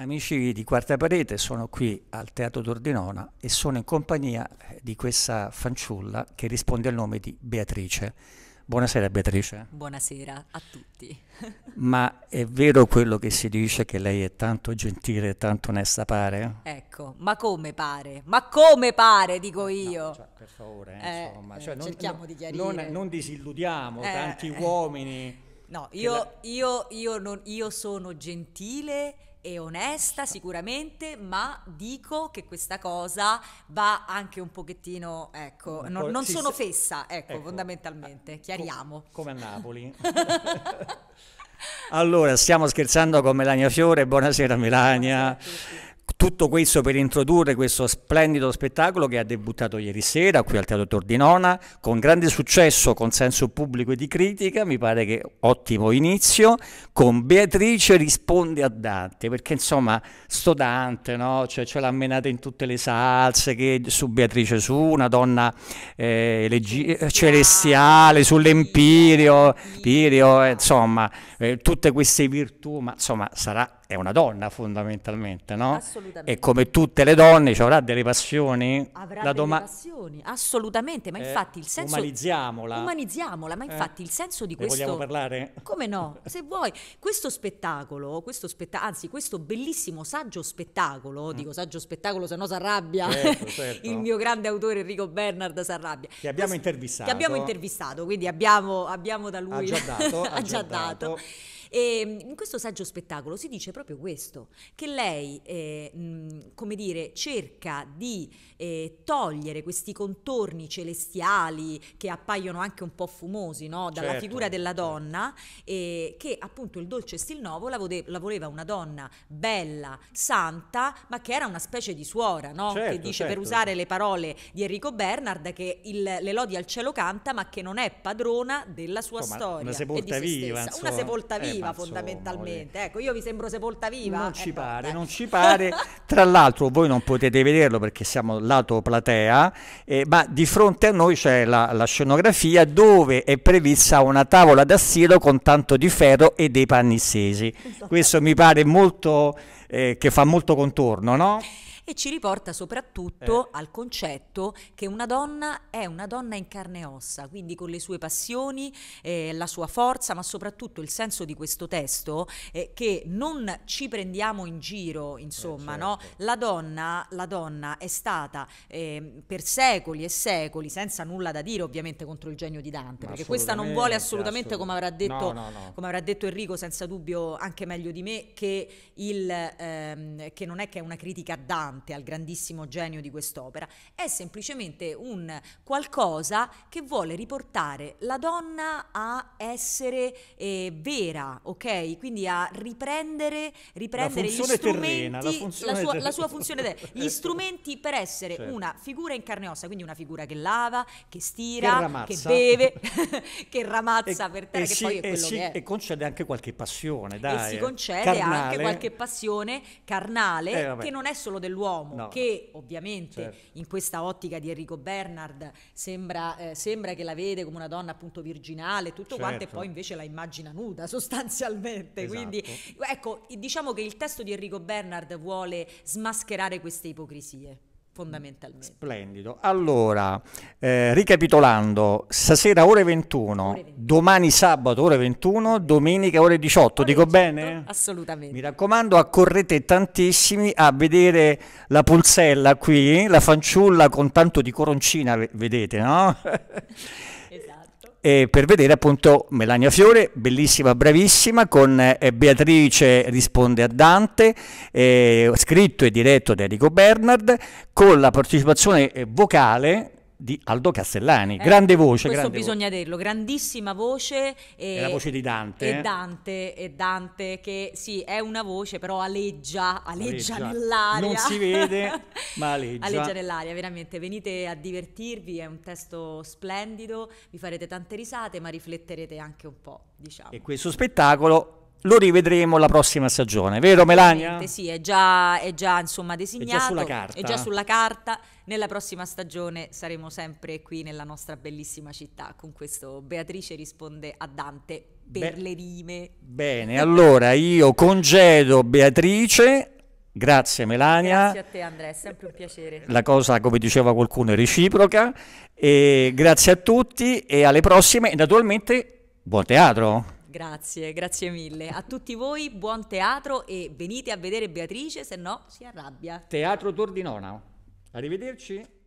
Amici di Quarta Parete, sono qui al Teatro d'Ordinona e sono in compagnia eh, di questa fanciulla che risponde al nome di Beatrice. Buonasera Beatrice. Buonasera a tutti. Ma è vero quello che si dice che lei è tanto gentile e tanto onesta pare? Ecco, ma come pare? Ma come pare, dico io. No, cioè, per favore, eh, insomma. Cioè, eh, non, cerchiamo non, di chiarire. Non, non disilludiamo eh, tanti eh. uomini No, io, io, io, non, io sono gentile e onesta sicuramente, ma dico che questa cosa va anche un pochettino, ecco, un mm, non, non sì, sono fessa, ecco, ecco eh, fondamentalmente, a, chiariamo. Com- come a Napoli. allora, stiamo scherzando con Melania Fiore, buonasera Melania. Buonasera tutto questo per introdurre questo splendido spettacolo che ha debuttato ieri sera qui al Teatro Tordinona con grande successo, consenso pubblico e di critica, mi pare che ottimo inizio, con Beatrice risponde a Dante, perché insomma sto Dante, no? cioè, ce l'ha menata in tutte le salse, che su Beatrice su, una donna eh, leggi- eh, celestiale, sull'empirio, pirio, eh, insomma eh, tutte queste virtù, ma insomma sarà è una donna fondamentalmente, no? Assolutamente. E come tutte le donne ci avrà delle passioni. Avrà delle doma- passioni, assolutamente, ma eh, infatti il senso... Umanizziamola. Umanizziamola, ma eh? infatti eh, il senso di questo... vogliamo parlare? Come no? Se vuoi. Questo spettacolo, questo spetta- anzi questo bellissimo saggio spettacolo, mm. dico saggio spettacolo se no si arrabbia, certo, certo. il mio grande autore Enrico Bernard si arrabbia. Che abbiamo questo, intervistato. Che abbiamo intervistato, quindi abbiamo, abbiamo da lui... Ha già dato. ha già dato. dato. E ehm, in questo saggio spettacolo si dice proprio questo, che lei, eh, come dire, cerca di eh, togliere questi contorni celestiali che appaiono anche un po' fumosi no? dalla certo, figura della certo. donna, certo. eh, che appunto il dolce Stilnovo la, vode- la voleva una donna bella, santa, ma che era una specie di suora, no? certo, che dice per certo. usare le parole di Enrico Bernard che il, le lodi al cielo canta, ma che non è padrona della sua insomma, storia. Una sepolta viva. Una sepolta viva viva Ma fondamentalmente. ecco, io vi sembro sepolta viva. Non ci ecco, pare, non ci pare. Tra l'altro voi non potete vederlo perché siamo lato platea, eh, ma di fronte a noi c'è la, la, scenografia dove è prevista una tavola d'assilo con tanto di ferro e dei panni stesi. Esatto. Questo mi pare molto, eh, che fa molto contorno, no? e ci riporta soprattutto eh. al concetto che una donna è una donna in carne e ossa, quindi con le sue passioni, eh, la sua forza, ma soprattutto il senso di questo testo eh, che non ci prendiamo in giro, insomma, eh, certo. no? la, donna, la donna è stata ehm, per secoli e secoli, senza nulla da dire ovviamente contro il genio di Dante, ma perché questa non vuole assolutamente, assolutamente. Come, avrà detto, no, no, come avrà detto Enrico, senza dubbio anche meglio di me, che, il, ehm, che non è che è una critica a Dante, Dante, al grandissimo genio di quest'opera, è semplicemente un qualcosa che vuole riportare la donna a essere eh, vera, ok? Quindi a riprendere, riprendere gli strumenti, terrena, la, la, sua, la, sua, funzione terrena, gli strumenti per essere certo. una figura in carne e ossa, quindi una figura che lava, che stira, che, che beve, che ramazza e, per terra, e che si, poi è quello si, che è. E concede anche qualche passione, dai. E si eh. concede carnale. anche qualche passione carnale eh, che non è solo dell'uomo uomo no, che ovviamente certo. in questa ottica di Enrico Bernard sembra, eh, sembra, che la vede come una donna appunto virginale, tutto certo. quanto e certo. poi invece la immagina nuda sostanzialmente. Esatto. Quindi ecco, diciamo che il testo di Enrico Bernard vuole smascherare queste ipocrisie fondamentalmente. Splendido. Allora, eh, ricapitolando, stasera ore 21, ore 21, domani sabato ore 21, domenica ore 18, ore dico 18, bene? Assolutamente. Mi raccomando, accorrete tantissimi a vedere la pulsella qui, la fanciulla con tanto di coroncina, vedete, no? eh, per vedere appunto Melania Fiore, bellissima, bravissima, con eh, Beatrice risponde a Dante, eh, scritto e diretto da Enrico Bernard, con la partecipazione eh, vocale di Aldo Castellani, eh, grande voce. Questo grande bisogna voce. dirlo, grandissima voce. E, è la voce di Dante. E eh? Dante, e Dante, che sì, è una voce, però aleggia, aleggia, aleggia. nell'aria. Non si vede, ma aleggia. Aleggia nell'aria, veramente. Venite a divertirvi, è un testo splendido, vi farete tante risate, ma rifletterete anche un po', diciamo. E questo spettacolo lo rivedremo la prossima stagione, vero Melania? Sì, è già, è già insomma, designato, è già, sulla carta. è già sulla carta, nella prossima stagione saremo sempre qui nella nostra bellissima città, con questo Beatrice risponde a Dante per Be- le rime. Bene, allora io congedo Beatrice, Grazie Melania. Grazie a te Andrea, è sempre un piacere. La cosa, come diceva qualcuno, è reciproca. E grazie a tutti e alle prossime. E naturalmente, buon teatro! Grazie, grazie mille. A tutti voi buon teatro e venite a vedere Beatrice, se no si arrabbia. Teatro Tordinona. Arrivederci.